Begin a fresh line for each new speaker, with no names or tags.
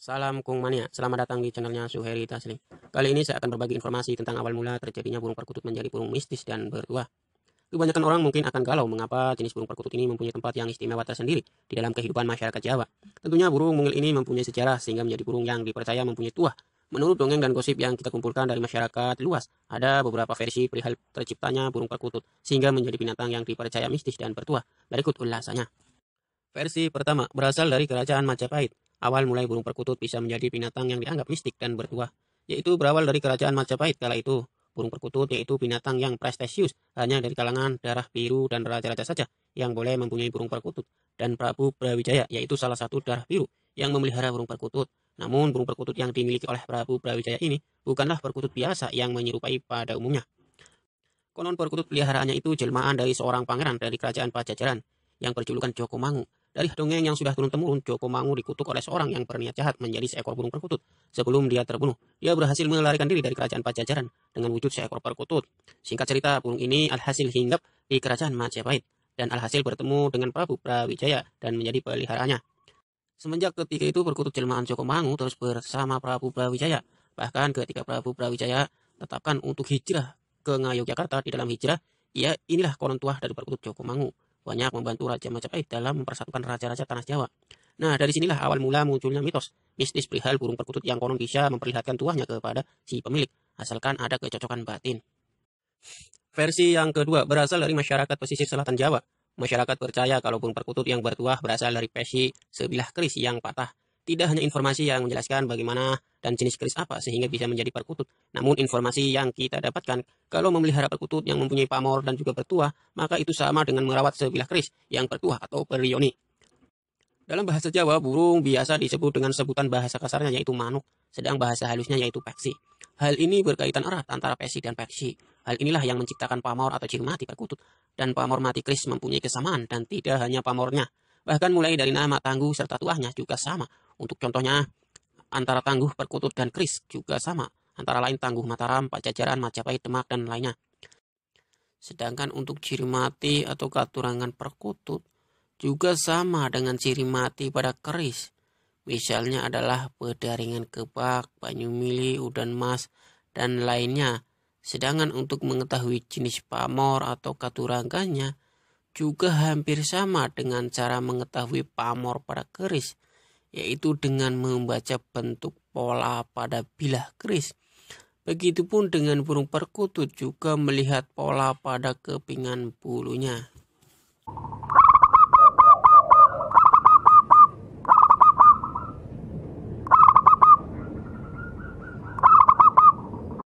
Salam Kung Mania, selamat datang di channelnya Suheri Taslim. Kali ini saya akan berbagi informasi tentang awal mula terjadinya burung perkutut menjadi burung mistis dan bertuah. Kebanyakan orang mungkin akan galau mengapa jenis burung perkutut ini mempunyai tempat yang istimewa tersendiri di dalam kehidupan masyarakat Jawa. Tentunya burung mungil ini mempunyai sejarah sehingga menjadi burung yang dipercaya mempunyai tuah. Menurut dongeng dan gosip yang kita kumpulkan dari masyarakat luas, ada beberapa versi perihal terciptanya burung perkutut sehingga menjadi binatang yang dipercaya mistis dan bertuah. Berikut ulasannya. Versi pertama berasal dari kerajaan Majapahit awal mulai burung perkutut bisa menjadi binatang yang dianggap mistik dan bertuah, yaitu berawal dari kerajaan Majapahit kala itu. Burung perkutut yaitu binatang yang prestisius hanya dari kalangan darah biru dan raja-raja saja yang boleh mempunyai burung perkutut dan Prabu Brawijaya yaitu salah satu darah biru yang memelihara burung perkutut. Namun burung perkutut yang dimiliki oleh Prabu Brawijaya ini bukanlah perkutut biasa yang menyerupai pada umumnya. Konon perkutut peliharaannya itu jelmaan dari seorang pangeran dari kerajaan Pajajaran yang berjulukan Joko Mangu dari dongeng yang sudah turun-temurun, Joko Mangu dikutuk oleh seorang yang berniat jahat menjadi seekor burung perkutut. Sebelum dia terbunuh, dia berhasil melarikan diri dari kerajaan Pajajaran dengan wujud seekor perkutut. Singkat cerita, burung ini alhasil hinggap di kerajaan Majapahit dan alhasil bertemu dengan Prabu Prawijaya dan menjadi peliharanya. Semenjak ketika itu perkutut jelmaan Joko Mangu terus bersama Prabu Prawijaya. Bahkan ketika Prabu Prawijaya tetapkan untuk hijrah ke Ngayogyakarta di dalam hijrah, ia inilah konon tua dari perkutut Joko Mangu banyak membantu Raja Majapahit eh, dalam mempersatukan raja-raja tanah Jawa. Nah, dari sinilah awal mula munculnya mitos, mistis perihal burung perkutut yang konon bisa memperlihatkan tuahnya kepada si pemilik, asalkan ada kecocokan batin. Versi yang kedua berasal dari masyarakat pesisir selatan Jawa. Masyarakat percaya kalau burung perkutut yang bertuah berasal dari pesi sebilah keris yang patah tidak hanya informasi yang menjelaskan bagaimana dan jenis keris apa sehingga bisa menjadi perkutut, namun informasi yang kita dapatkan kalau memelihara perkutut yang mempunyai pamor dan juga bertuah, maka itu sama dengan merawat sebilah keris yang bertuah atau perioni. Dalam bahasa Jawa, burung biasa disebut dengan sebutan bahasa kasarnya yaitu manuk, sedang bahasa halusnya yaitu peksi. Hal ini berkaitan erat antara peksi dan peksi. Hal inilah yang menciptakan pamor atau ciri mati perkutut. Dan pamor mati keris mempunyai kesamaan dan tidak hanya pamornya. Bahkan mulai dari nama tangguh serta tuahnya juga sama. Untuk contohnya, antara tangguh perkutut dan keris juga sama, antara lain tangguh Mataram, Pajajaran, Majapahit, Demak, dan lainnya. Sedangkan untuk ciri mati atau katurangan perkutut juga sama dengan ciri mati pada keris. Misalnya adalah pedaringan kebak, banyu mili, udan mas, dan lainnya. Sedangkan untuk mengetahui jenis pamor atau katurangganya juga hampir sama dengan cara mengetahui pamor pada keris yaitu dengan membaca bentuk pola pada bilah keris. Begitupun dengan burung perkutut juga melihat pola pada kepingan bulunya.